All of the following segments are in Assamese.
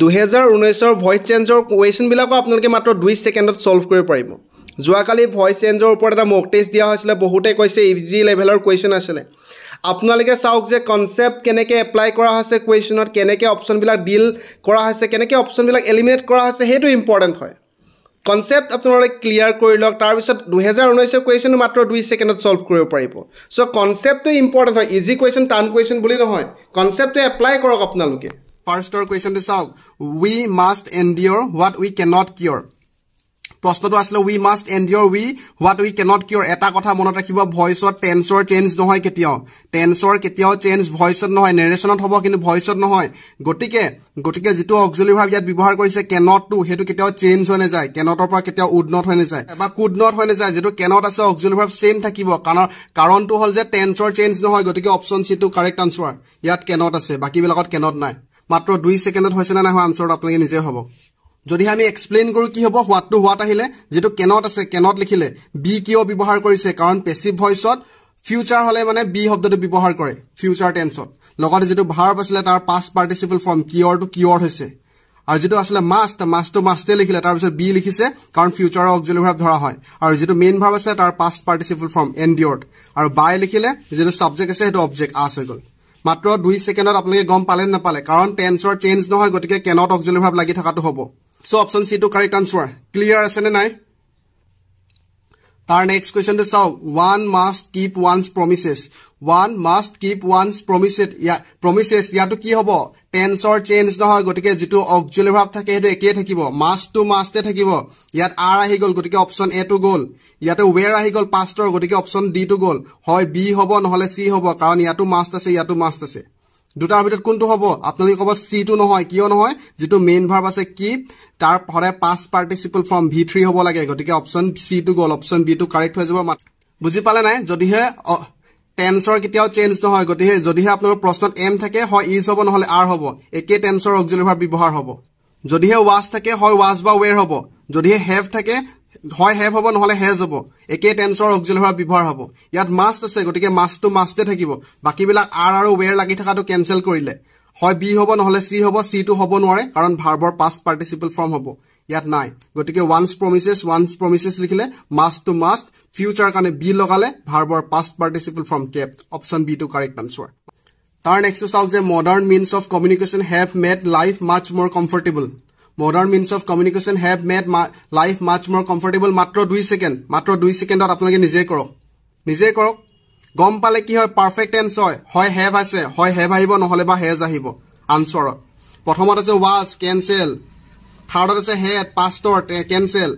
দুহেজাৰ ঊনৈছৰ ভইচ চেঞ্জৰ কুৱেশ্যনবিলাকো আপোনালোকে মাত্ৰ দুই ছেকেণ্ডত ছল্ভ কৰিব পাৰিব যোৱাকালি ভইচ চেঞ্জৰ ওপৰত এটা মক টেষ্ট দিয়া হৈছিলে বহুতে কৈছে ইজি লেভেলৰ কুৱেশ্যন আছিলে আপোনালোকে চাওক যে কনচেপ্ট কেনেকৈ এপ্লাই কৰা হৈছে কুৱেশ্যনত কেনেকৈ অপশ্যনবিলাক ডিল কৰা হৈছে কেনেকৈ অপশ্যনবিলাক এলিমিনেট কৰা হৈছে সেইটো ইম্পৰ্টেণ্ট হয় কনচেপ্ট আপোনালোকে ক্লিয়াৰ কৰি লওক তাৰপিছত দুহেজাৰ ঊনৈছৰ কুৱেশ্যনো মাত্ৰ দুই ছেকেণ্ডত ছল্ভ কৰিব পাৰিব চ' কনচেপ্টটো ইম্পৰ্টেণ্ট হয় ইজি কুৱেশ্যন টান কুৱেশ্যন বুলি নহয় কনচেপ্টটো এপ্লাই কৰক আপোনালোকে ফাৰ্ষ্টৰ কুৱেশ্যনটো চাওক we must endure what we cannot cure প্ৰশ্নটো আছিলে we must endure we what we cannot cure এটা কথা মনত ৰাখিব ভইচত টেন্সৰ চেঞ্জ নহয় কেতিয়াও টেন্সৰ কেতিয়াও চেঞ্জ ভইচত নহয় নেৰেশ্যনত হ'ব কিন্তু ভইচত নহয় গতিকে গতিকে যিটো অক্সলি ভাৱ ইয়াত ব্যৱহাৰ কৰিছে কেনটটো সেইটো কেতিয়াও চেঞ্জ হৈ নাযায় কেনটৰ পৰা কেতিয়াও উদনট হৈ নাযায় বা কুদনট হৈ নাযায় যিটো কেনট আছে অক্সলি ভাৱ চেম থাকিব কাৰণ কাৰণটো হ'ল যে টেন্সৰ চেঞ্জ নহয় গতিকে অপশ্যন চিটো কাৰেক্ট আনচাৰ ইয়াত কেনট আছে বাকীবিলাকত কেনট নাই মাত্ৰ দুই ছেকেণ্ডত হৈছে নে নাই হোৱা আনচাৰত আপোনালোকে নিজে হ'ব যদিহে আমি এক্সপ্লেইন কৰোঁ কি হ'ব হোৱাটটো হোৱাত আহিলে যিটো কেনত আছে কেনত লিখিলে বি কিয় ব্যৱহাৰ কৰিছে কাৰণ পেচিভ ভইচত ফিউচাৰ হ'লে মানে বি শব্দটো ব্যৱহাৰ কৰে ফিউচাৰ টেন্সত লগতে যিটো ভাৰ্ব আছিলে তাৰ past participle form to cure হৈছে আৰু যিটো আছিলে মাষ্ট মাষ্টটো মাষ্টে লিখিলে তাৰপিছত বি লিখিছে কাৰণ ফিউচাৰৰ অকজলি ভাৱ ধৰা হয় আৰু যিটো মেইন ভাৰ্ব আছিলে তাৰ past participle form endure আৰু বাই লিখিলে যিটো ছাবজেক্ট আছে সেইটো অবজেক্ট আছ হৈ গ'ল মাত্ৰ দুই ছেকেণ্ডত আপোনালোকে গম পালে নাপালে কাৰণ টেন্সৰ চেঞ্জ নহয় গতিকে কেনত অক্সিলৰ ভাৱ লাগি থকাটো হ'ব চ' অপশ্যন চিটো কাৰেক্ট আনচাৰ ক্লিয়াৰ আছেনে নাই তাৰ নেক্সট কুৱেশ্যনটো চাওক one must keep one's promises one must keep one's promised ইয়া প্ৰমিছেছ ইয়াতো কি হ'ব টেন্সৰ চেঞ্জ নহয় গতিকে যিটো অকজুৱেলি ভাৱ থাকে সেইটো একেই থাকিব মাষ্ট টু মাষ্টে থাকিব ইয়াত আৰ আহি গ'ল গতিকে অপশ্যন এ টো গ'ল ইয়াতে ৱেৰ আহি গ'ল পাষ্টৰ গতিকে অপশ্যন ডি টো গ'ল হয় বি হ'ব নহ'লে চি হ'ব কাৰণ ইয়াতো মাষ্ট আছে ইয়াতো মাষ্ট আছে দুটাৰ ভিতৰত কোনটো হ'ব আপোনালোকে ক'ব চি টো নহয় কিয় নহয় যিটো মেইন ভাৰ্ভ আছে কি তাৰ সদায় past participle form V three হ'ব লাগে গতিকে অপশ্যন টো গ'ল অপশ্যন বিটো কাৰেক্ট হৈ যাব বুজি পালে নাই যদিহে টেন্সৰ কেতিয়াও চেঞ্জ নহয় গতিকে যদিহে আপোনালোকৰ প্ৰশ্নত এম থাকে হয় ইজ হ'ব নহ'লে আৰ হ'ব একে টেন্সৰ অকজিলভাৰ ব্যৱহাৰ হ'ব যদিহে ৱাজ থাকে হয় ৱাজ বা ৱেৰ হ'ব যদিহে হেভ থাকে হয় হেভ হ'ব নহ'লে হেজ হ'ব একে টেন্সৰ অকজিলভাৰ ব্যৱহাৰ হ'ব ইয়াত মাষ্ট আছে গতিকে মাষ্টটো মাষ্টে থাকিব বাকীবিলাক আৰ আৰু ৱেৰ লাগি থকাটো কেঞ্চেল কৰিলে হয় বি হ'ব নহ'লে চি হ'ব চি টো হ'ব নোৱাৰে কাৰণ ভাৰ্বৰ পাষ্ট পাৰ্টিচিপেল ফৰ্ম হ'ব ইয়াত নাই গতিকে ওৱান্স প্ৰমিছেছ ওৱান্স প্ৰমিছেছ লিখিলে মাষ্ট টু মাষ্ট ফিউচাৰ কাৰণে বি লগালে ভাৰ্বৰ past participle from kept be to correct answer তাৰ নেক্সটটো চাওক যে modern means of communication have made life much more comfortable modern means of communication have made life much more comfortable মাত্ৰ দুই ছেকেণ্ড মাত্ৰ দুই ছেকেণ্ডত আপোনালোকে নিজে কৰক নিজে কৰক গম পালে কি হয় পাৰফেক্ট টেন্স হয় হেভ আছে হয় হেভ আহিব নহ'লে বা হেজ আহিব আনচাৰত প্ৰথমত আছে ৱাছ কেনচেল থাৰ্ডত আছে হেড পাষ্টৰ কেনচেল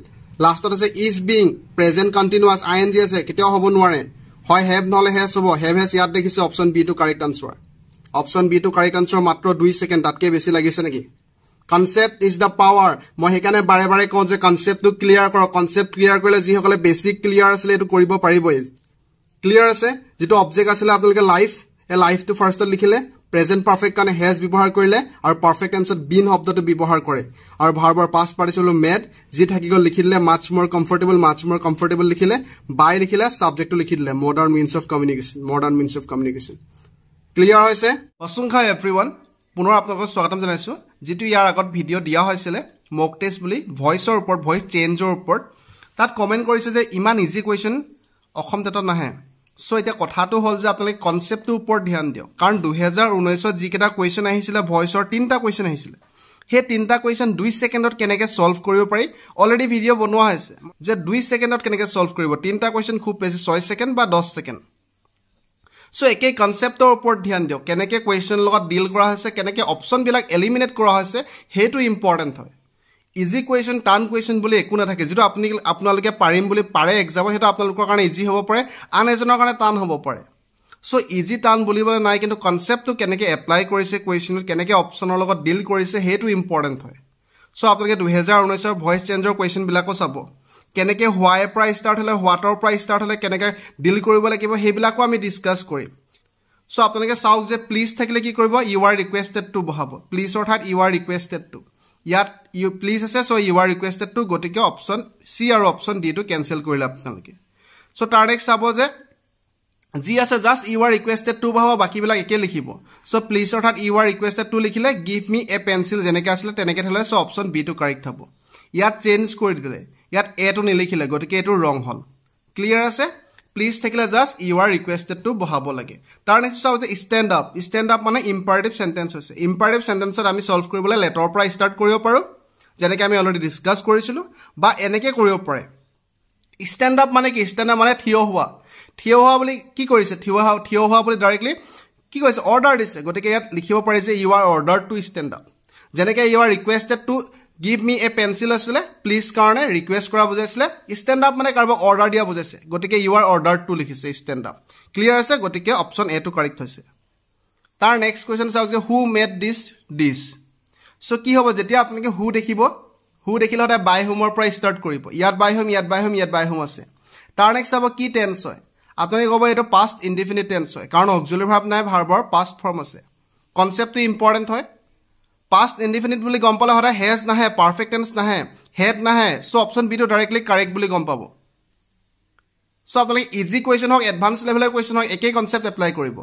লাষ্টত আছে is being present continuous I N G আছে কেতিয়াও হ'ব নোৱাৰে হয় হেভ নহ'লে হেছ হ'ব হেভ হেছ ইয়াত দেখিছে option B to correct answer option B to correct answer মাত্ৰ দুই ছেকেণ্ড তাতকৈ বেছি লাগিছে নেকি কনচেপ্ট ইজ দ্য পাৱাৰ মই সেইকাৰণে বাৰে বাৰে কওঁ যে কনচেপ্টটো ক্লিয়াৰ কৰক কনচেপ্ট ক্লিয়াৰ কৰিলে যিসকলে বেছিক ক্লিয়াৰ আছিলে এইটো কৰিব পাৰিবই ক্লিয়াৰ আছে যিটো অবজেক্ট আছিলে আপোনালোকে লাইফ এই লাইফটো ফাৰ্ষ্টত লিখিলে প্ৰেজেণ্ট পাৰফেক্ট কাৰণে হেজ ব্যৱহাৰ কৰিলে আৰু পাৰফেক্ট টেঞ্চত বিন শব্দটো ব্যৱহাৰ কৰে আৰু ভাৰবৰ পাছ পাৰ্টিচিপেলৰ মেড যি থাকি গ'ল লিখি দিলে মাছ মোৰ কমফৰ্টেবল মাছ মোৰ কমফৰ্টেবল লিখিলে বাই লিখিলে ছাবজেক্টটো লিখি দিলে modern means of communication modern means of communication clear হৈছে অসংখ্যা এভৰি ওৱান পুনৰ আপোনালোকক স্বাগতম জনাইছোঁ যিটো ইয়াৰ আগত ভিডিঅ' দিয়া হৈছিলে মক টেষ্ট বুলি ভইচৰ ওপৰত ভইচ চেঞ্জৰ ওপৰত তাত কমেণ্ট কৰিছে যে ইমান ইজি কুৱেশ্যন অসম টেটত নাহে চ' এতিয়া কথাটো হ'ল যে আপোনালোকে কনচেপ্টটোৰ ওপৰত ধ্যান দিয়ক কাৰণ দুহেজাৰ ঊনৈছত যিকেইটা কুৱেশ্যন আহিছিলে ভইচৰ তিনিটা কুৱেশ্যন আহিছিলে সেই তিনিটা কুৱেশ্যন দুই ছেকেণ্ডত কেনেকৈ ছল্ভ কৰিব পাৰি অলৰেডি ভিডিঅ' বনোৱা হৈছে যে দুই ছেকেণ্ডত কেনেকৈ ছল্ভ কৰিব তিনিটা কুৱেশ্যন খুব বেছি ছয় ছেকেণ্ড বা দহ ছেকেণ্ড চ' একেই কনচেপ্টৰ ওপৰত ধ্যান দিয়ক কেনেকৈ কুৱেশ্যনৰ লগত ডিল কৰা হৈছে কেনেকৈ অপশ্যনবিলাক এলিমিনেট কৰা হৈছে সেইটো ইম্পৰ্টেণ্ট হয় ইজি কুৱেশ্যন টান কুৱেশ্যন বুলি একো নাথাকে যিটো আপুনি আপোনালোকে পাৰিম বুলি পাৰে এক্সামত সেইটো আপোনালোকৰ কাৰণে ইজি হ'ব পাৰে আন এজনৰ কাৰণে টান হ'ব পাৰে চ' ইজি টান বুলিবলৈ নাই কিন্তু কনচেপ্টটো কেনেকৈ এপ্লাই কৰিছে কুৱেশ্যনটো কেনেকৈ অপশ্যনৰ লগত ডিল কৰিছে সেইটো ইম্পৰ্টেণ্ট হয় চ' আপোনালোকে দুহেজাৰ ঊনৈছৰ ভইচ চেঞ্জৰ কুৱেশ্যনবিলাকো চাব কেনেকৈ হোৱাইৰ পৰা ষ্টাৰ্ট হ'লে হোৱাটৰ পৰা ষ্টাৰ্ট হ'লে কেনেকৈ ডিল কৰিব লাগিব সেইবিলাকো আমি ডিছকাছ কৰিম চ' আপোনালোকে চাওক যে প্লিজ থাকিলে কি কৰিব ইউ আৰ ৰিকুৱেষ্টেড টু বহাব প্লিজ অৰ্থাৎ ইউ আৰ ৰিকুৱেষ্টেড টু ইয়াত ইউ প্লিজ আছে so' you are requested to গতিকে অপশ্যন চি আৰু অপশ্যন ডিটো কেনচেল কৰিলে আপোনালোকে চ' তাৰ নেক্সট চাব যে যি আছে just you are requested to বা হ'ব বাকীবিলাক একেই লিখিব চ' প্লিজ অৰ্থাৎ ইউ আৰ ৰিকুৱেষ্টেড টু লিখিলে গিভ মি এ পেঞ্চিল যেনেকৈ আছিলে তেনেকৈ থ'লে চ' অপশ্যন বিটো কাৰেক্ট হ'ব ইয়াত চেঞ্জ কৰি দিলে ইয়াত এটো নিলিখিলে গতিকে এইটো ৰং হ'ল ক্লিয়াৰ আছে প্লিজ থাকিলে just you are requested to বহাব লাগে তাৰ নেক্সট চাওঁ যে ষ্টেণ্ড আপ ষ্টেণ্ড আপ মানে ইম্পাৰেটিভ চেণ্টেঞ্চ হৈছে ইম্পাৰেটিভ চেণ্টেঞ্চত আমি ছল্ভ কৰিবলৈ লেটৰ পৰা ষ্টাৰ্ট কৰিব পাৰোঁ যেনেকে আমি অলৰেডি ডিছকাছ কৰিছিলোঁ বা এনেকৈ কৰিব পাৰে ষ্টেণ্ড আপ মানে কি ষ্টেণ্ড আপ মানে থিয় হোৱা থিয় হোৱা বুলি কি কৰিছে থিয় হোৱা থিয় হোৱা বুলি ডাইৰেক্টলি কি কৈছে অৰ্ডাৰ দিছে গতিকে ইয়াত লিখিব পাৰি যে you are order to stand up যেনেকৈ you are requested to give me a pencil আছিলে প্লিজ কাৰণে ৰিকুৱেষ্ট কৰা বুজাইছিলে ষ্টেণ্ড আপ মানে কাৰোবাক অৰ্ডাৰ দিয়া বুজাইছে গতিকে ইউ আৰ অৰ্ডাৰটো লিখিছে ষ্টেণ্ড আপ ক্লিয়াৰ আছে গতিকে অপশ্যন এটো কাৰেক্ট হৈছে তাৰ নেক্সট কুৱেশ্যন চাওক যে who made this this so' কি হ'ব যেতিয়া আপোনালোকে হু দেখিব হু দেখিলে সদায় বাই হোমৰ পৰা ষ্টাৰ্ট কৰিব ইয়াত বাই হোম ইয়াত বাই হোম ইয়াত বাই হোম আছে তাৰ নেক্সট চাব কি টেন্স হয় আপোনালোকে ক'ব এইটো পাষ্ট ইনডিফিনিট টেন্স হয় কাৰণ অক্সুলি ভাৰ্ব নাই ভাৰ্বৰ পাষ্ট ফৰ্ম আছে কনচেপ্টটো ইম্পৰ্টেণ্ট হয় পাষ্ট ইনডিফিনিট বুলি গম পালে সদায় হেজ নাহে পাৰফেক্ট টেন্স নাহে হেড নাহে চ' অপশ্যন বিটো ডাইৰেক্টলি কাৰেক্ট বুলি গম পাব চ' আপোনালোকে ইজি কুৱেশ্যন হওক এডভান্স লেভেলৰ কুৱেশ্যন হওক একেই কনচেপ্ট এপ্লাই কৰিব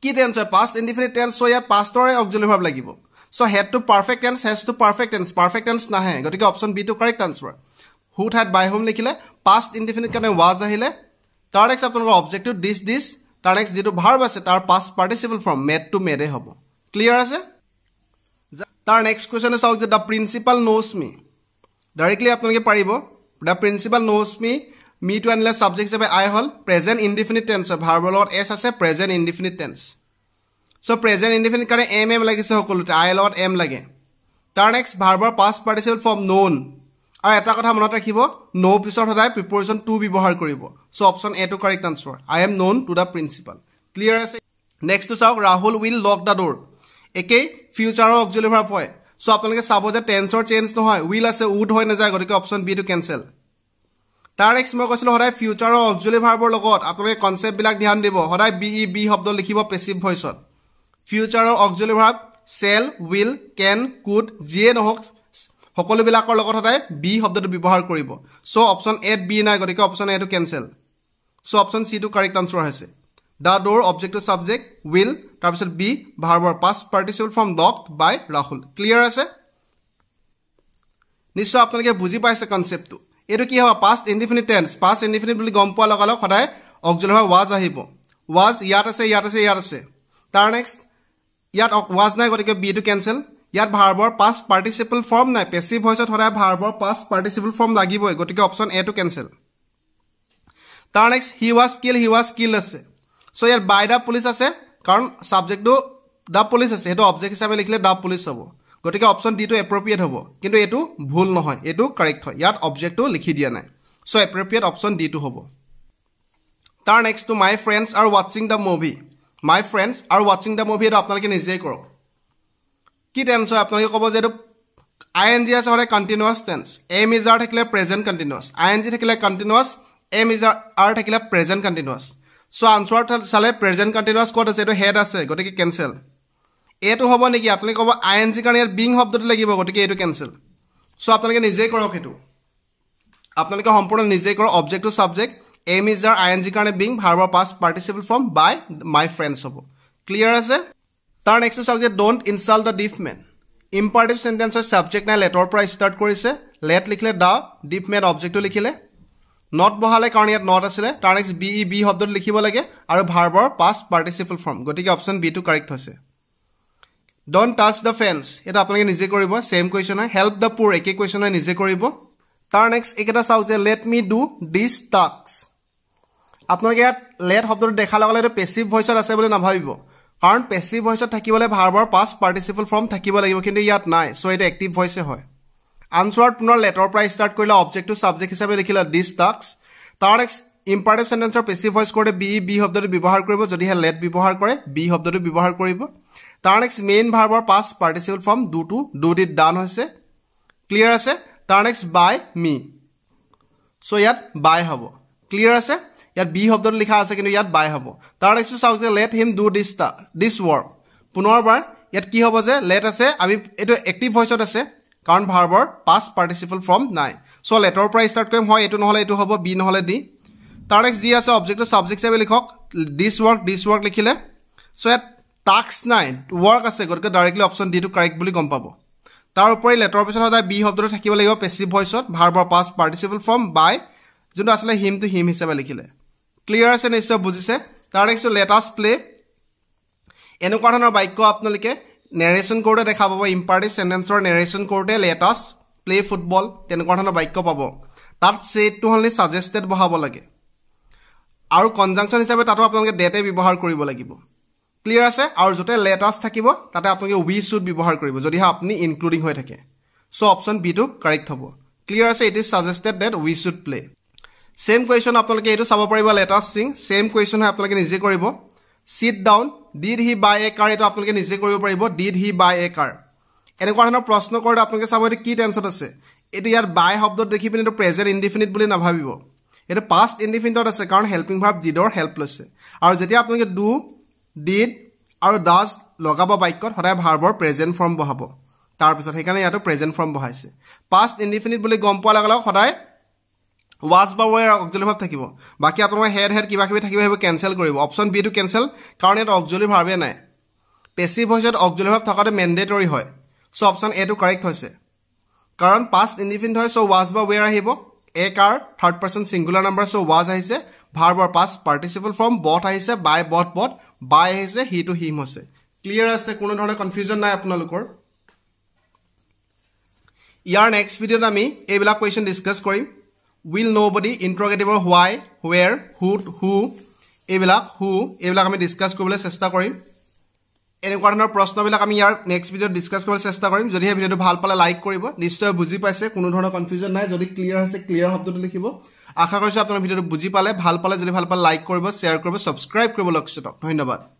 কি টেন্স হয় পাষ্ট ইনডিফিনিট টেন্স চ' ইয়াত পাষ্টৰে অকজলি ভাৱ লাগিব so' had to perfect tense has to perfect tense perfect tense নাহে গতিকে অপশ্যন বিটো কাৰেক্ট আনচাৰ হু ঠাইত বাই হোম লিখিলে পাষ্ট ইণ্ডিফিনিট কাৰণে ৱাজ আহিলে তাৰ নেক্সট আপোনালোকৰ অবজেক্টিভ ডিছ ডিছ তাৰ নেক্সট যিটো ভাৰ্ব আছে তাৰ past participle form made to মেডেই হ'ব ক্লিয়াৰ আছে তাৰ নেক্সট কুৱেশ্যনে চাওক যে the principal knows me directly আপোনালোকে পাৰিব the principal knows me me two আনিলে ছাবজেক্ট হিচাপে আই হ'ল প্ৰেজেণ্ট ইনডিফিনিট টেন্স হয় ভাৰ্বৰ লগত এছ আছে present indefinite tense so' present indefinite কাৰণে এম এম লাগিছে সকলোতে আই লগত এম লাগে তাৰ নেক্সট ভাৰ্বৰ পাষ্ট পাৰ্টিচিপেট ফৰ্ম ন'ন আৰু এটা কথা মনত ৰাখিব ন' পিছত সদায় প্ৰিপেৰেশ্যন টু ব্যৱহাৰ কৰিব so' option A to correct answer I am known to the principal clear আছে নেক্সটটো চাওক Rahul will lock the door একেই ফিউচাৰৰ অকজলিৰ পৰা পয় চ' আপোনালোকে চাব যে টেন্সৰ চেঞ্জ নহয় উইল আছে উড হৈ নাযায় গতিকে অপশ্যন বিটো কেনচেল তাৰ নেক্সট মই কৈছিলোঁ সদায় ফিউচাৰৰ অকজলিৰ ভাৰ্বৰ লগত আপোনালোকে কনচেপ্টবিলাক ধ্যান দিব সদায় বি ই বি শব্দ লিখিব পেচিভ ভইচত ফিউচাৰৰ অকজলিৰ verb shall will can could যিয়ে নহওক সকলোবিলাকৰ লগত সদায় বি শব্দটো ব্যৱহাৰ কৰিব চ' অপশ্যন এত বি নাই গতিকে অপশ্যন এটো কেঞ্চেল চ' অপশ্যন চিটো কাৰেক্ট আনচাৰ হৈছে the door object to subject will তাৰপিছত বি ভাৰ্বৰ past participle from docked by Rahul clear আছে নিশ্চয় আপোনালোকে বুজি পাইছে কনচেপ্টটো এইটো কি হ'ব past indefinite tense past indefinite বুলি গম পোৱাৰ লগালগ সদায় অকজল হোৱা ৱাজ আহিব ৱাজ ইয়াত আছে ইয়াত আছে ইয়াত আছে তাৰ নেক্সট ইয়াত ৱাজ নাই গতিকে বি টো কেনচেল ইয়াত ভাৰ্বৰ পাষ্ট পাৰ্টিচিপেল ফৰ্ম নাই পেচিভ ভইচত সদায় ভাৰ্বৰ পাষ্ট পাৰ্টিচিপেল ফৰ্ম লাগিবই গতিকে অপশ্যন এটো কেনচেল তাৰ next he was skill he was skill আছে চ' ইয়াত বাই দ্য পুলিচ আছে কাৰণ ছাবজেক্টটো দ্য পুলিচ আছে সেইটো অবজেক্ট হিচাপে লিখিলে দ্য পুলিচ হ'ব গতিকে অপশ্যন ডিটো এপ্ৰপ্ৰিয়েট হ'ব কিন্তু এইটো ভুল নহয় এইটো কাৰেক্ট হয় ইয়াত অবজেক্টটো লিখি দিয়া নাই চ' এপ্ৰপ্ৰিয়েট অপশ্যন ডিটো হ'ব তাৰ নেক্সটটো মাই ফ্ৰেণ্ডছ আৰু ৱাটচিং দ্য মুভি মাই ফ্ৰেণ্ডছ আৰু ৱাটচিং দ্য মুভি এইটো আপোনালোকে নিজেই কৰক কি টেন্স হয় আপোনালোকে ক'ব যে এইটো আই এন জি আছে হ'লে continuous tense am is are থাকিলে present continuous I N G থাকিলে কণ্টিনিউৱাছ এম ইজ আৰ থাকিলে প্ৰেজেণ্ট কণ্টিনিউৱাছ চ' আনচাৰ চালে প্ৰেজেণ্ট কণ্টিনিউৱাছ ক'ত আছে এইটো হেড আছে গতিকে কেনচেল এইটো হ'ব নেকি আপোনালোকে ক'ব আই এন জি কাৰণে ইয়াত বিং শব্দটো লাগিব গতিকে এইটো কেনচেল চ' আপোনালোকে নিজেই কৰক সেইটো আপোনালোকে সম্পূৰ্ণ নিজেই কৰক object to subject am is are I N G কাৰণে বিং ভাৰ্বৰ past participate from by my friends হ'ব ক্লিয়াৰ আছে তাৰ নেক্সটটো চাওক যে don't insult the deaf man imperative চেণ্টেঞ্চৰ হয় ছাবজেক্ট নাই লেটৰ পৰা ষ্টাৰ্ট কৰিছে লেট লিখিলে দ্য ডিফ মেন অবজেক্টটো লিখিলে নট বহালে কাৰণ ইয়াত নট আছিলে তাৰ নেক্সট বি ই বি শব্দটো লিখিব লাগে আৰু ভাৰ্বৰ পাষ্ট পাৰ্টিচিপল ফৰ্ম গতিকে অপশ্যন বিটো কাৰেক্ট হৈছে ডণ্ট টাচ দ্য ফেন্স এইটো আপোনালোকে নিজে কৰিব ছেম কুৱেশ্যন হয় হেল্প দ্য পুৰ একে কুৱেশ্যন হয় নিজে কৰিব তাৰ নেক্সট এইকেইটা চাওঁ যে লেট মি ডু দিছ টাক্স আপোনালোকে ইয়াত লেট শব্দটো দেখাৰ লগে লগে এইটো পেচিভ ভইচত আছে বুলি নাভাবিব কাৰণ পেচিভ ভইচত থাকিবলৈ ভাৰ্বৰ পাষ্ট পাৰ্টিচিপল ফৰ্ম থাকিব লাগিব কিন্তু ইয়াত নাই চ' এইটো এক্টিভ ভইচে হয় আনচাৰত পুনৰ লেটৰ পৰা ষ্টাৰ্ট কৰিলে অবজেক্টটো ছাবজেক্ট হিচাপে লিখিলে ডিচ টাক্স তাৰ নেক্সট ইম্পাৰ্টিভ চেণ্টেঞ্চৰ পেচি ভইচ কৰোঁতে বি বি শব্দটো ব্যৱহাৰ কৰিব যদিহে লেট ব্যৱহাৰ কৰে বি শব্দটো ব্যৱহাৰ কৰিব তাৰ নেক্সট মেইন ভাৰ্বৰ পাঁচ পাৰ্টিচিপল ফৰ্ম দুটো দুদিত ডান হৈছে ক্লিয়াৰ আছে তাৰ নেক্সট বাই মি চ' ইয়াত বাই হ'ব ক্লিয়াৰ আছে ইয়াত বি শব্দটো লিখা আছে কিন্তু ইয়াত বাই হ'ব তাৰ নেক্সটটো চাওক যে let him do this this work পুনৰবাৰ ইয়াত কি হ'ব যে লেট আছে আমি এইটো এক্টিভ ভইচত আছে কাৰণ ভাৰ্বৰ পাষ্ট পাৰ্টিচিপল ফৰ্ম নাই চ' লেটৰ পৰা ষ্টাৰ্ট কৰিম হয় এইটো নহ'লে এইটো হ'ব বি নহ'লে ডি তাৰ নেক্সট যি আছে অবজেক্টটো ছাবজেক্ট হিচাপে লিখক ডিছ ৱৰ্ক ডিছ ৱৰ্ক লিখিলে চ' ইয়াত টাস্ক নাই ৱৰ্ক আছে গতিকে ডাইৰেক্টলি অপশ্যন ডিটো কাৰেক্ট বুলি গম পাব তাৰ উপৰি লেটৰ পিছত সদায় বি শব্দটো থাকিব লাগিব পেচিভ ভইচত ভাৰ্বৰ পাষ্ট পাৰ্টিচিপল ফৰ্ম বাই যোনটো আছিলে হিম টু হিম হিচাপে লিখিলে ক্লিয়াৰ আছে নিশ্চয় বুজিছে তাৰ নেক্সটটো লেটাৰ্ছ প্লে এনেকুৱা ধৰণৰ বাক্য আপোনালোকে নেৰেশ্যন কৰোঁতে দেখা পাব ইম্পাৰ্টিভ চেণ্টেঞ্চৰ নেৰেশ্যন কৰোঁতে লেটাছ প্লে ফুটবল তেনেকুৱা ধৰণৰ বাক্য পাব তাত ছেটটো হ'লে ছাজেষ্টেড বহাব লাগে আৰু কনজাংশ্যন হিচাপে তাতো আপোনালোকে ডেটে ব্যৱহাৰ কৰিব লাগিব ক্লিয়াৰ আছে আৰু য'তে লেটাছ থাকিব তাতে আপোনালোকে উবি শ্বুট ব্যৱহাৰ কৰিব যদিহে আপুনি ইনক্লুডিং হৈ থাকে চ' অপশ্যন বিটো কাৰেক্ট হ'ব ক্লিয়াৰ আছে it is suggested that we should play same question আপোনালোকে এইটো চাব পাৰিব লেটাছ চিং ছেম কুৱেশ্যন হয় আপোনালোকে নিজে কৰিব sit down did he buy a car এইটো আপোনালোকে নিজে কৰিব পাৰিব ডিড হি বাই এ কাৰ এনেকুৱা ধৰণৰ প্ৰশ্ন কৰোঁতে আপোনালোকে চাব এইটো কি টেন্সত আছে এইটো ইয়াত বাই শব্দত দেখি পিনে এইটো প্ৰেজেণ্ট ইণ্ডিফিনিট বুলি নাভাবিব এইটো পাষ্ট ইণ্ডিফিনিটত আছে কাৰণ হেল্পিং ভাৰ ডিডৰ হেল্প লৈছে আৰু যেতিয়া আপোনালোকে ডু ডিড আৰু ডাজ লগাব বাক্যত সদায় ভাৰ্বৰ প্ৰেজেণ্ট ফৰ্ম বহাব তাৰপিছত সেইকাৰণে ইয়াতো প্ৰেজেণ্ট ফৰ্ম বহাইছে পাষ্ট ইনডিফিনিট বুলি গম পোৱাৰ লগে লগে সদায় বা ৱেৰ অকজলি ভাৱ থাকিব বাকী আপোনালোকৰ হেড হেড কিবা কিবি থাকিব সেইবোৰ কেঞ্চেল কৰিব অপশ্যন বিটো কেঞ্চেল কাৰণ ইয়াত অকজলি ভাৱে নাই পেচিভ হৈছে অকজলি ভাৱ থকাটো মেণ্ডেটৰী হয় চ' এ এটো কাৰেক্ট হৈছে কাৰণ পাষ্ট ইণ্ডিপেণ্ড হয় চ' ৱাচ বা ৱেৰ আহিব a car third person singular number so' was আহিছে ভাৰ্বৰ পাষ্ট পাৰ্টিচিপেল ফৰ্ম বট আহিছে বাই বট বট বাই আহিছে হি টু হিম হৈছে ক্লিয়াৰ আছে কোনো ধৰণৰ কনফিউজন নাই আপোনালোকৰ ইয়াৰ নেক্সট ভিডিঅ'ত আমি এইবিলাক কুৱেশ্যন ডিছকাছ কৰিম উইল ন' বডি ইণ্টাৰগেটিভৰ হোৱাই হুৱেৰ হুট হু এইবিলাক হু এইবিলাক আমি ডিছকাছ কৰিবলৈ চেষ্টা কৰিম এনেকুৱা ধৰণৰ প্ৰশ্নবিলাক আমি ইয়াৰ নেক্সট ভিডিঅ'ত ডিছকাছ কৰিবলৈ চেষ্টা কৰিম যদিহে ভিডিঅ'টো ভাল পালে লাইক কৰিব নিশ্চয় বুজি পাইছে কোনো ধৰণৰ কনফিউজন নাই যদি ক্লিয়াৰ হৈছে ক্লিয়াৰ শব্দটো লিখিব আশা কৰিছোঁ আপোনাৰ ভিডিঅ'টো বুজি পালে ভাল পালে যদি ভাল পালে লাইক কৰিব শ্বেয়াৰ কৰিব ছাবস্ক্ৰাইব কৰিব লক্ষ্যত ধন্যবাদ